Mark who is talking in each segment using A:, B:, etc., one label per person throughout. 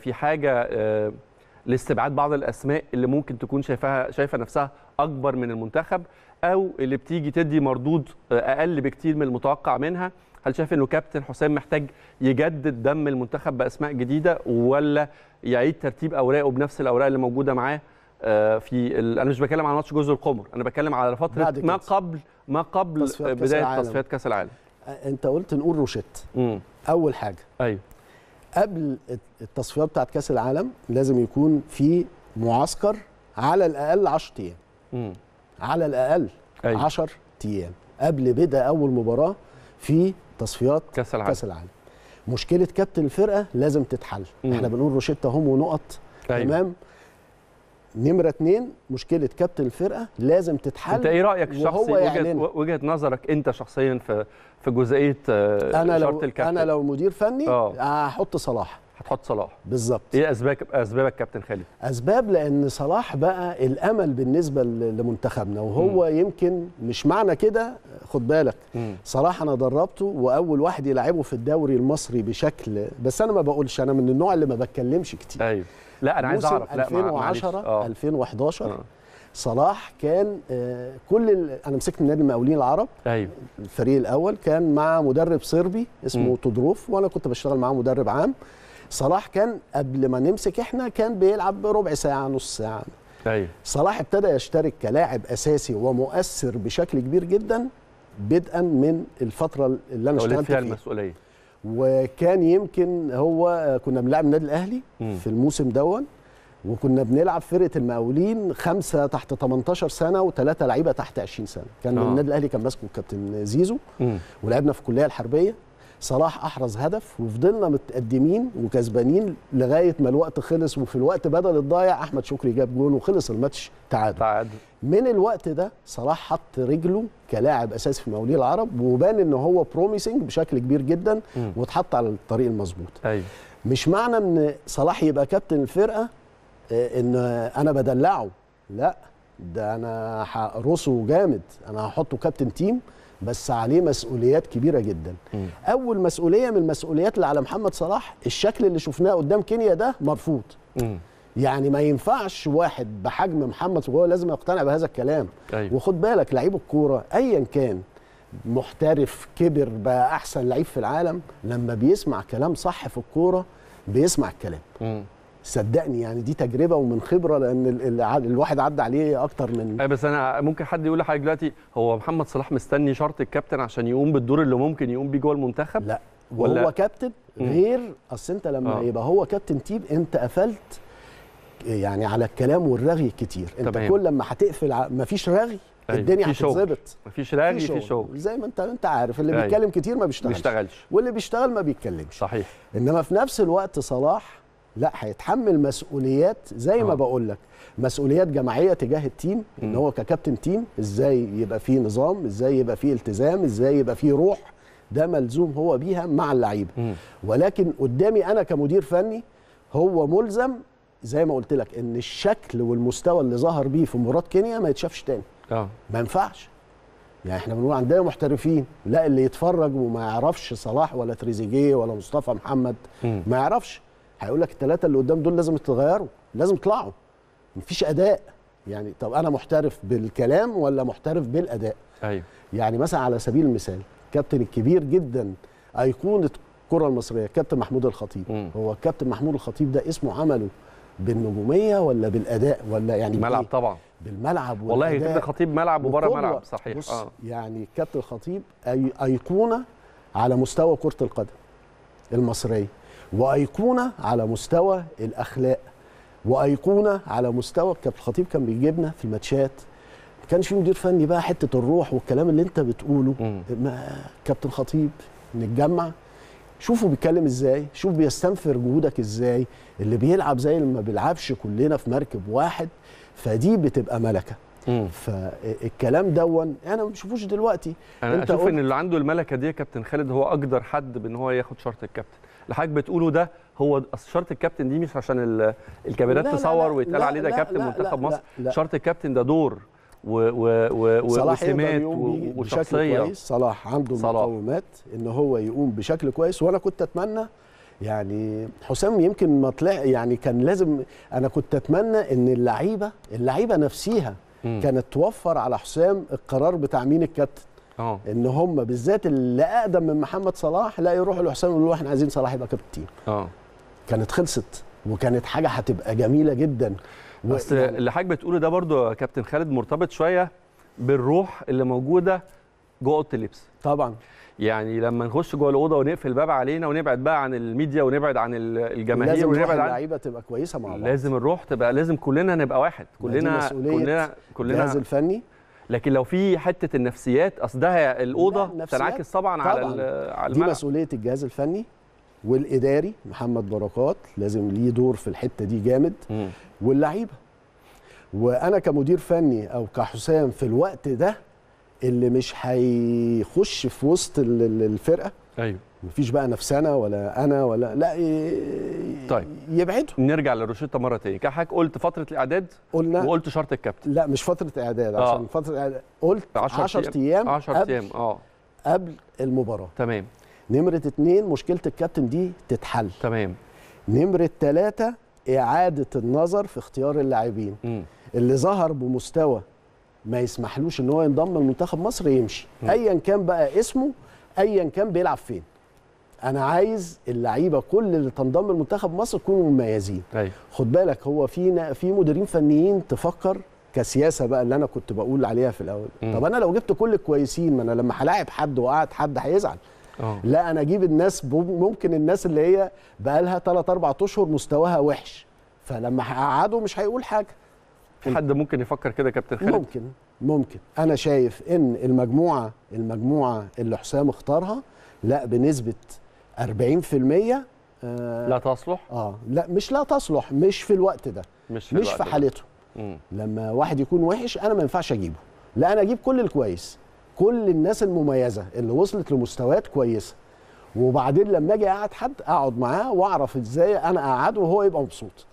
A: في حاجه آه، لاستبعاد بعض الاسماء اللي ممكن تكون شايفاها شايفه نفسها اكبر من المنتخب او اللي بتيجي تدي مردود آه، اقل بكتير من المتوقع منها هل شايف انه كابتن حسام محتاج يجدد دم المنتخب باسماء جديده ولا يعيد ترتيب اوراقه بنفس الاوراق اللي موجوده معاه آه، في ال... انا مش بتكلم على ماتش جزر القمر انا بتكلم على فتره ما قبل ما قبل بدايه تصفيات كاس العالم
B: انت قلت نقول روشيت اول حاجه ايوه قبل التصفيات بتاعه كاس العالم لازم يكون في معسكر على الاقل 10 ايام على الاقل 10 أيوه. ايام قبل بدا اول مباراه في تصفيات كاس العالم, كاس العالم. مشكله كابتن الفرقه لازم تتحل مم. احنا بنقول روشيتا هم ونقط أيوة. تمام نمره اتنين مشكله كابتن الفرقه لازم تتحل انت ايه رايك شخصي وجهه
A: وجهه نظرك انت شخصيا في في جزئيه آه، انا لو الكابتن. انا
B: لو مدير فني آه. هحط صلاح
A: هتحط صلاح بالظبط ايه اسباب اسبابك كابتن خالد
B: اسباب لان صلاح بقى الامل بالنسبه لمنتخبنا وهو م. يمكن مش معنى كده خد بالك م. صلاح انا دربته واول واحد يلعبه في الدوري المصري بشكل بس انا ما بقولش انا من النوع اللي ما بتكلمش كتير ايوه لا انا عايز اعرف 2010 لا 2011 آه. آه. صلاح كان آه، كل انا مسكت نادي المقاولين العرب ايوه الفريق الاول كان مع مدرب صربي اسمه تودروف وانا كنت بشتغل معاه مدرب عام صلاح كان قبل ما نمسك احنا كان بيلعب ربع ساعه نص ساعه ايوه صلاح ابتدى يشترك كلاعب اساسي ومؤثر بشكل كبير جدا بدءا من الفتره اللي انا اشتغلت فيها المسؤوليه وكان يمكن هو كنا بنلعب النادي الاهلي م. في الموسم دون وكنا بنلعب فرقه المقاولين خمسه تحت 18 سنه وثلاثه لعيبه تحت 20 سنه كان آه. النادي الاهلي كان ماسكه الكابتن زيزو ولعبنا في الكليه الحربيه صلاح احرز هدف وفضلنا متقدمين وكسبانين لغايه ما الوقت خلص وفي الوقت بدل الضايع احمد شكري جاب جول وخلص الماتش تعادل تعادل من الوقت ده صلاح حط رجله كلاعب اساسي في مواليد العرب وبان ان هو بروميسنج بشكل كبير جدا واتحط على الطريق المظبوط ايوه مش معنى ان صلاح يبقى كابتن الفرقه آه، ان انا بدلعه لا ده انا هقرصه جامد انا هحطه كابتن تيم بس عليه مسؤوليات كبيره جدا م. اول مسؤوليه من المسؤوليات اللي على محمد صلاح الشكل اللي شفناه قدام كينيا ده مرفوض م. يعني ما ينفعش واحد بحجم محمد وهو لازم يقتنع بهذا الكلام أيوة. وخد بالك لعيب الكوره ايا كان محترف كبر بقى احسن لعيب في العالم لما بيسمع كلام صح في الكوره بيسمع الكلام م. صدقني يعني دي تجربه ومن خبره لان ال ال الواحد عدى عليه اكتر من
A: بس انا ممكن حد يقول لحضرتك دلوقتي هو محمد صلاح مستني شرط الكابتن عشان يقوم بالدور اللي ممكن يقوم بيه جوه المنتخب لا
B: ولا هو كابتن غير اصل انت لما آه. يبقى هو كابتن تيم انت قفلت يعني على الكلام والرغي كتير انت تمام. كل لما هتقفل مفيش رغي أيوه، الدنيا هتتظبط مفيش رغي في شغل زي ما انت انت عارف اللي أيوة. بيتكلم كتير ما بيشتغلش بيشتغلش واللي بيشتغل ما بيتكلمش صحيح انما في نفس الوقت صلاح لا هيتحمل مسؤوليات زي ما آه. بقول لك مسؤوليات جماعيه تجاه التيم ان هو ككابتن تيم ازاي يبقى فيه نظام ازاي يبقى فيه التزام ازاي يبقى فيه روح ده ملزوم هو بيها مع اللعيبه ولكن قدامي انا كمدير فني هو ملزم زي ما قلت لك ان الشكل والمستوى اللي ظهر بيه في مباراه كينيا ما يتشافش تاني اه ما ينفعش يعني احنا بنقول عندنا محترفين لا اللي يتفرج وما يعرفش صلاح ولا تريزيجيه ولا مصطفى محمد ما يعرفش هيقول لك الثلاثه اللي قدام دول لازم تتغيروا لازم تطلعوا مفيش اداء يعني طب انا محترف بالكلام ولا محترف بالاداء ايوه يعني مثلا على سبيل المثال كابتن الكبير جدا ايقونه الكره المصريه كابتن محمود الخطيب م. هو كابتن محمود الخطيب ده اسمه عمله بالنجوميه ولا بالاداء ولا يعني ملعب طبعا بالملعب والله كابتن الخطيب ملعب وبره ملعب صحيح بص آه. يعني كابتن الخطيب أي ايقونه على مستوى كره القدم المصريه وايقونه على مستوى الاخلاق وايقونه على مستوى كابتن الخطيب كان بيجيبنا في الماتشات ما كانش في مدير فني بقى حته الروح والكلام اللي انت بتقوله ما كابتن خطيب نتجمع شوفوا بيتكلم ازاي شوف بيستنفر جهودك ازاي اللي بيلعب زي اللي ما بيلعبش كلنا في مركب واحد فدي بتبقى ملكه مم. فالكلام دون انا ما بشوفوش دلوقتي انا انت اشوف ان
A: اللي عنده الملكه دي يا كابتن خالد هو اقدر حد بان هو ياخد شرط الكابتن اللي حضرتك بتقوله ده هو شرط الكابتن دي مش عشان الكاميرات تصور ويتقال عليه ده كابتن منتخب مصر شرط الكابتن ده دور و و و وسمات وشخصيه كويس
B: صلاح عنده مقومات ان هو يقوم بشكل كويس وانا كنت اتمنى يعني حسام يمكن ما طلع يعني كان لازم انا كنت اتمنى ان اللعيبه اللعيبه نفسيها كانت توفر على حسام القرار بتاع مين الكابتن أوه. ان هم بالذات اللي اقدم من محمد صلاح لا يروحوا لحسام يقولوا احنا عايزين صلاح يبقى كابتن آه. كانت خلصت وكانت حاجه هتبقى جميله جدا و...
A: اللي حضرتك بتقوله ده برضو يا كابتن خالد مرتبط شويه بالروح اللي موجوده جوه اوضه اللبس طبعا يعني لما نخش جوه الاوضه ونقفل الباب علينا ونبعد بقى عن الميديا ونبعد عن الجماهير لازم ونبعد عن اللعيبه
B: تبقى كويسه مع بعض لازم
A: الروح تبقى لازم كلنا نبقى واحد كلنا كلنا كلنا الجهاز الفني لكن لو في حته النفسيات اصل ده الاوضه تنعكس طبعا, طبعا على
B: على دي مسؤوليه الجهاز الفني والاداري محمد بركات لازم ليه دور في الحته دي جامد واللعيبه وانا كمدير فني او كحسام في الوقت ده اللي مش هيخش في وسط الفرقه ايوه مفيش بقى نفسنا ولا انا ولا لا طيب يبعدوا
A: نرجع لروشيتا مره تانية كان حضرتك قلت فتره الاعداد قلنا وقلت شرط الكابتن
B: لا مش فتره اعداد آه. عشان فتره الاعداد قلت 10 ايام 10 ايام اه قبل المباراه تمام نمره اثنين مشكله الكابتن دي تتحل تمام نمره ثلاثه اعاده النظر في اختيار اللاعبين اللي ظهر بمستوى ما يسمحلوش ان هو ينضم لمنتخب مصر يمشي ايا كان بقى اسمه ايا كان بيلعب فين انا عايز اللعيبه كل اللي تنضم لمنتخب مصر يكونوا مميزين أيوه. خد بالك هو في في مديرين فنيين تفكر كسياسه بقى اللي انا كنت بقول عليها في الاول م. طب انا لو جبت كل الكويسين ما انا لما هلاعب حد وقعد حد هيزعل أوه. لا انا اجيب الناس ممكن الناس اللي هي بقى لها 3 4 اشهر مستواها وحش فلما هقعده مش هيقول حاجه
A: في حد ممكن يفكر كده كابتن خالد ممكن
B: ممكن انا شايف ان المجموعه المجموعه اللي حسام اختارها لا بنسبه 40% آه، لا تصلح؟ اه لا مش لا تصلح مش في الوقت ده مش في, مش في حالته مم. لما واحد يكون وحش انا ما ينفعش اجيبه لا انا اجيب كل الكويس كل الناس المميزه اللي وصلت لمستويات كويسه وبعدين لما اجي اقعد حد اقعد معاه واعرف ازاي انا اقعده وهو يبقى مبسوط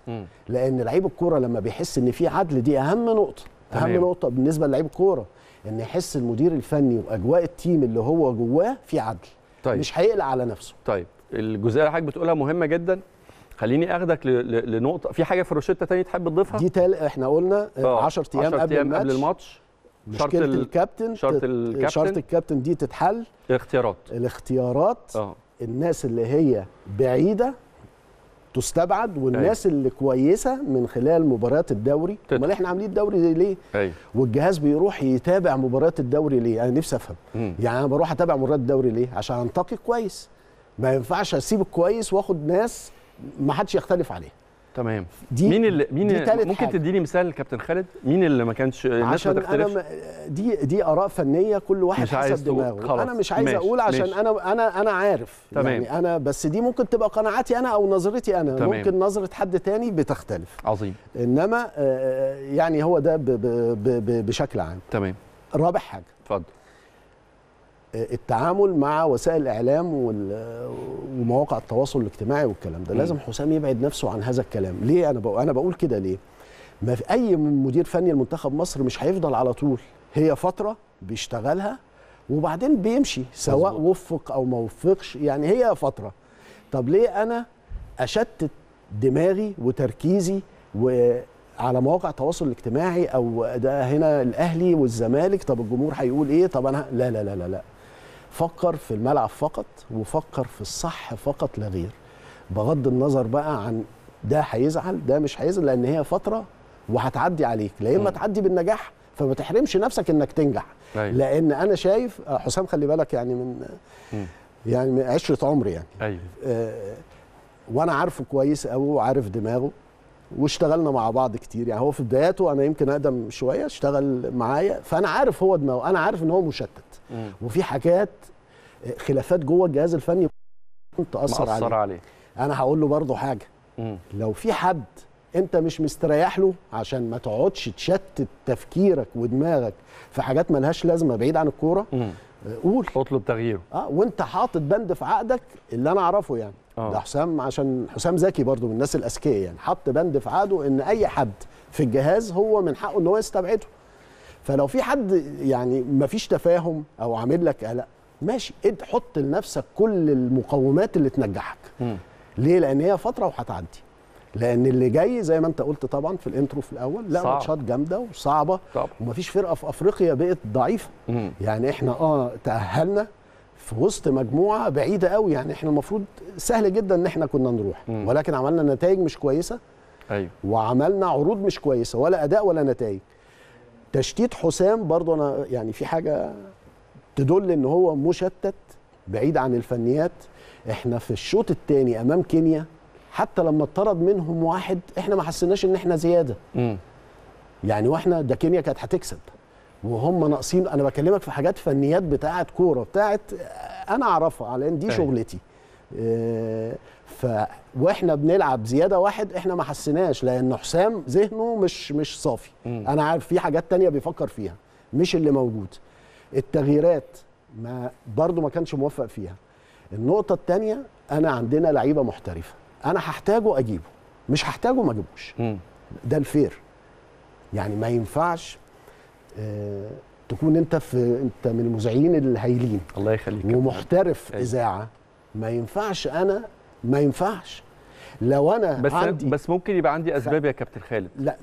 B: لان لعيب الكوره لما بيحس ان في عدل دي اهم نقطه اهم نقطه بالنسبه للعيب الكوره ان يحس المدير الفني واجواء التيم اللي هو جواه في عدل طيب. مش هيقلع على نفسه
A: طيب الجزئيه اللي حضرتك بتقولها مهمه جدا خليني اخدك لنقطه
B: في حاجه في الروشته تانية تحب تضيفها دي تال... احنا قلنا 10 آه، ايام قبل الماتش قبل الماتش شرط مشكله شرط الكابتن شرط الكابتن شرط الكابتن دي تتحل الاختيارات الاختيارات أوه. الناس اللي هي بعيده تستبعد والناس أي. أيوة. اللي كويسه من خلال مباريات الدوري امال احنا عاملين الدوري ليه أي. أيوة. والجهاز بيروح يتابع مباريات الدوري ليه انا نفسي افهم مم. يعني انا بروح اتابع مباريات الدوري ليه عشان انتقي كويس ما ينفعش اسيب الكويس واخد ناس ما حدش يختلف عليه
A: تمام دي مين اللي مين دي ممكن تديني مثال كابتن خالد مين اللي ما كانش الناس ما تختلفش
B: دي دي اراء فنيه كل واحد حسب دماغه خلص. انا مش عايز ماشي. اقول عشان ماشي. انا انا انا عارف تمام. يعني انا بس دي ممكن تبقى قناعاتي انا او نظرتي انا تمام. ممكن نظره حد تاني بتختلف عظيم انما آه، آه، يعني هو ده بشكل عام تمام رابع حاجه اتفضل آه، التعامل مع وسائل الاعلام ومواقع التواصل الاجتماعي والكلام ده لازم حسام يبعد نفسه عن هذا الكلام ليه انا انا بقول كده ليه ما في اي مدير فني لمنتخب مصر مش هيفضل على طول هي فتره بيشتغلها وبعدين بيمشي سواء وفق او ما وفقش يعني هي فتره طب ليه انا اشتت دماغي وتركيزي وعلى مواقع التواصل الاجتماعي او ده هنا الاهلي والزمالك طب الجمهور هيقول ايه طب انا لا لا لا لا, لا. فكر في الملعب فقط وفكر في الصح فقط لا غير بغض النظر بقى عن ده هيزعل ده مش هيزعل لان هي فتره وهتعدي عليك لا اما تعدي بالنجاح فما تحرمش نفسك انك تنجح أيوة. لان انا شايف آه، حسام خلي بالك يعني من م. يعني من عشره عمري يعني أيوة. آه وانا عارفه كويس قوي وعارف دماغه واشتغلنا مع بعض كتير يعني هو في بداياته انا يمكن اقدم شويه اشتغل معايا فانا عارف هو دماغه انا عارف ان هو مشتت مم. وفي حاجات خلافات جوه الجهاز الفني تاثر عليه. عليه انا هقول له برضه حاجه مم. لو في حد انت مش مستريح له عشان ما تقعدش تشتت تفكيرك ودماغك في حاجات ملهاش لازمه بعيد عن الكوره قول اطلب تغييره اه وانت حاطط بند في عقدك اللي انا اعرفه يعني أوه. ده حسام عشان حسام زكي برضو من الناس الاذكياء يعني حط بند في عقده ان اي حد في الجهاز هو من حقه ان هو يستبعده فلو في حد يعني ما فيش تفاهم او عامل لك قلق ماشي اد حط لنفسك كل المقومات اللي تنجحك م. ليه لان هي فتره وهتعدي لان اللي جاي زي ما انت قلت طبعا في الانترو في الاول لا ماتشات جامده وصعبه طبعا. ومفيش فرقه في افريقيا بقت ضعيفه مم. يعني احنا اه تاهلنا في وسط مجموعه بعيده قوي يعني احنا المفروض سهل جدا ان احنا كنا نروح مم. ولكن عملنا نتائج مش كويسه ايوه وعملنا عروض مش كويسه ولا اداء ولا نتائج تشتيت حسام برضو انا يعني في حاجه تدل ان هو مشتت بعيد عن الفنيات احنا في الشوط الثاني امام كينيا حتى لما اطرد منهم واحد احنا ما حسيناش ان احنا زياده م. يعني واحنا ده كينيا كانت هتكسب وهم ناقصين انا بكلمك في حاجات فنيات بتاعه كوره بتاعه انا اعرفها على ان دي أيوه. شغلتي آه، ف واحنا بنلعب زياده واحد احنا ما حسيناش لان حسام ذهنه مش مش صافي م. انا عارف في حاجات تانية بيفكر فيها مش اللي موجود التغييرات ما برضو ما كانش موفق فيها النقطه الثانيه انا عندنا لعيبه محترفه انا هحتاجه اجيبه مش هحتاجه ما اجيبوش ده الفير يعني ما ينفعش آه، تكون انت في انت من المذيعين الهايلين الله يخليك ومحترف أيوة. اذاعه ما ينفعش انا ما ينفعش لو انا بس عندي
A: بس ممكن يبقى عندي اسباب يا كابتن خالد
B: لا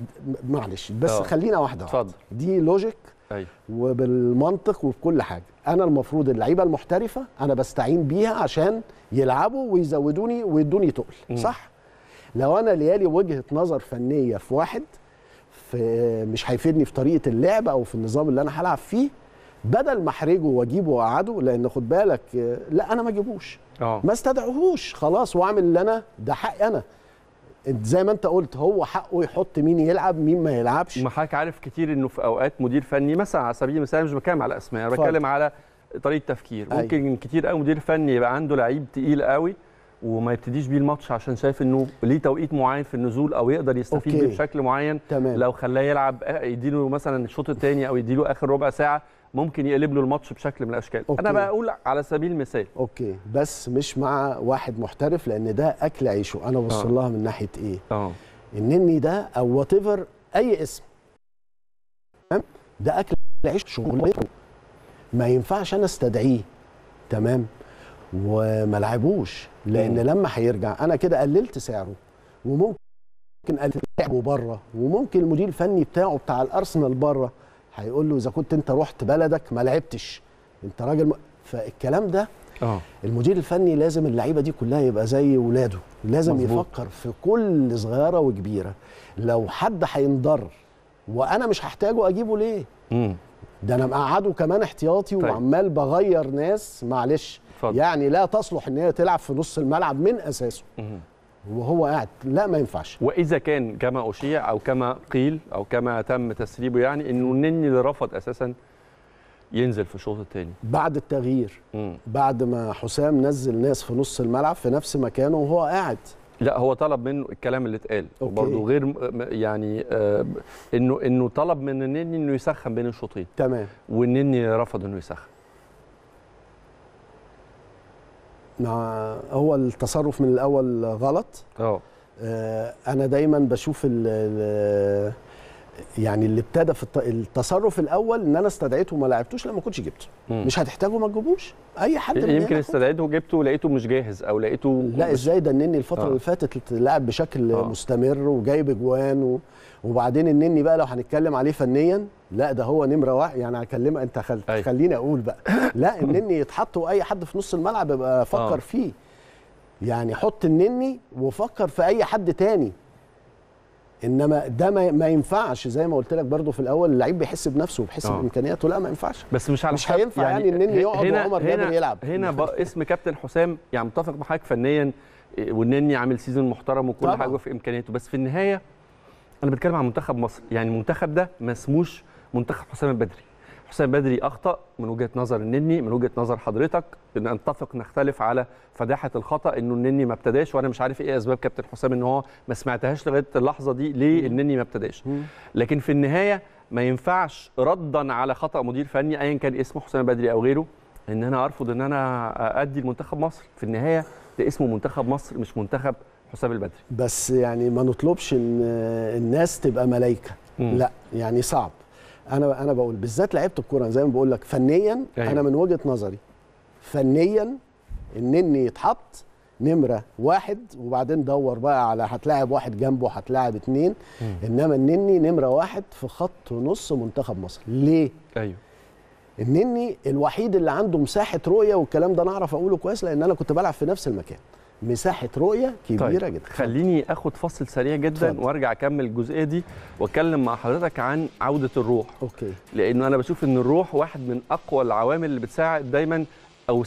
B: معلش بس أوه. خلينا واحده اتفضل دي لوجيك أيوة. وبالمنطق وبكل حاجه انا المفروض اللعيبه المحترفه انا بستعين بيها عشان يلعبوا ويزودوني ويدوني تقل صح لو انا ليالي وجهه نظر فنيه في واحد في مش هيفيدني في طريقه اللعب او في النظام اللي انا هلعب فيه بدل ما احرجه واجيبه واقعده لان خد بالك لا انا ما اجيبوش آه. ما استدعوهوش خلاص واعمل اللي انا ده حقي انا زي ما انت قلت هو حقه يحط مين يلعب مين ما يلعبش
A: ما حضرتك عارف كتير انه في اوقات مدير فني مثلا على سبيل المثال مش بتكلم على اسماء انا بتكلم على طريقه تفكير أي. أيوه. ممكن كتير قوي مدير فني يبقى عنده لعيب تقيل قوي وما يبتديش بيه الماتش عشان شايف انه ليه توقيت معين في النزول او يقدر يستفيد بيه بشكل معين تمام. لو خلاه يلعب آه، يديله مثلا الشوط الثاني او يديله اخر ربع ساعه ممكن يقلب له الماتش بشكل من الاشكال أوكي. انا بقول على سبيل المثال اوكي
B: بس مش مع واحد محترف لان ده اكل عيشه انا ببص آه. لها من ناحيه ايه اه النني ده او وات اي اسم تمام ده اكل عيشه شغلته ما ينفعش انا استدعيه تمام وما لعبوش لان آه. لما هيرجع انا كده قللت سعره وممكن قللت سعره بره وممكن المدير الفني بتاعه بتاع الارسنال بره هيقول له اذا كنت انت رحت بلدك ما لعبتش انت راجل م... فالكلام ده أوه. المدير الفني لازم اللعيبه دي كلها يبقى زي ولاده لازم مزبوط. يفكر في كل صغيره وكبيره لو حد هينضر وانا مش هحتاجه اجيبه ليه مم. ده انا مقعده كمان احتياطي طيب. وعمال بغير ناس معلش فضل. يعني لا تصلح ان هي تلعب في نص الملعب من اساسه مم. وهو قاعد لا ما ينفعش
A: واذا كان كما اشيع او كما قيل او كما تم تسريبه يعني انه النني اللي رفض اساسا ينزل في الشوط الثاني
B: بعد التغيير مم. بعد ما حسام نزل ناس في نص الملعب في نفس مكانه وهو قاعد
A: لا هو طلب منه الكلام اللي اتقال برضه غير يعني آه انه انه طلب من النني انه يسخن بين الشوطين تمام والنني رفض انه يسخن
B: مع هو التصرف من الاول غلط اه, آه، انا دايما بشوف ال يعني اللي ابتدى في التصرف الاول ان انا استدعيته وما لعبتوش لا ما كنتش جبته مش هتحتاجه ما تجيبوش اي حد يمكن استدعيته وجبته
A: ولقيته مش جاهز او لقيته لا ازاي ده
B: النني الفتره آه. اللي فاتت لعب بشكل آه. مستمر وجايب اجوان و... وبعدين النني بقى لو هنتكلم عليه فنيا لا ده هو نمره واحد يعني هكلمك انت خل... خليني اقول بقى لا النني يتحط واي حد في نص الملعب يبقى فكر آه. فيه يعني حط النني وفكر في اي حد تاني انما ده ما ينفعش زي ما قلت لك برضو في الاول اللعيب بيحس بنفسه وبيحس آه. بامكانياته لا ما ينفعش بس مش على مش هينفع يعني, يعني النني يقعد وعمر جابر يلعب هنا
A: اسم كابتن حسام يعني متفق معاك فنيا والنني عامل سيزون محترم وكل طبعا. حاجه في امكانياته بس في النهايه انا بتكلم عن منتخب مصر يعني المنتخب ده ما اسموش منتخب حسام البدري حسام بدري اخطا من وجهه نظر النني من وجهه نظر حضرتك نتفق نختلف على فداحه الخطا انه النني ما ابتداش وانا مش عارف ايه اسباب كابتن حسام ان هو ما سمعتهاش لغايه اللحظه دي ليه النني ما ابتداش لكن في النهايه ما ينفعش ردا على خطا مدير فني ايا كان اسمه حسام بدري او غيره ان انا ارفض ان انا ادي لمنتخب مصر في النهايه ده اسمه منتخب مصر مش منتخب حسام البدري
B: بس يعني ما نطلبش ان الناس تبقى ملائكه لا يعني صعب انا انا بقول بالذات لعيبه الكوره زي ما بقول لك فنيا أيوة. انا من وجهه نظري فنيا النني يتحط نمره واحد وبعدين دور بقى على هتلاعب واحد جنبه هتلاعب اتنين انما النني نمره واحد في خط نص منتخب مصر ليه؟ ايوه النني الوحيد اللي عنده مساحه رؤيه والكلام ده انا اعرف اقوله كويس لان انا كنت بلعب في نفس المكان مساحه رؤيه كبيره طيب.
A: جدا خليني اخد فاصل سريع جدا طيب. وارجع اكمل الجزئيه دي واتكلم مع حضرتك عن عوده الروح اوكي لانه انا بشوف ان الروح واحد من اقوى العوامل اللي بتساعد دايما او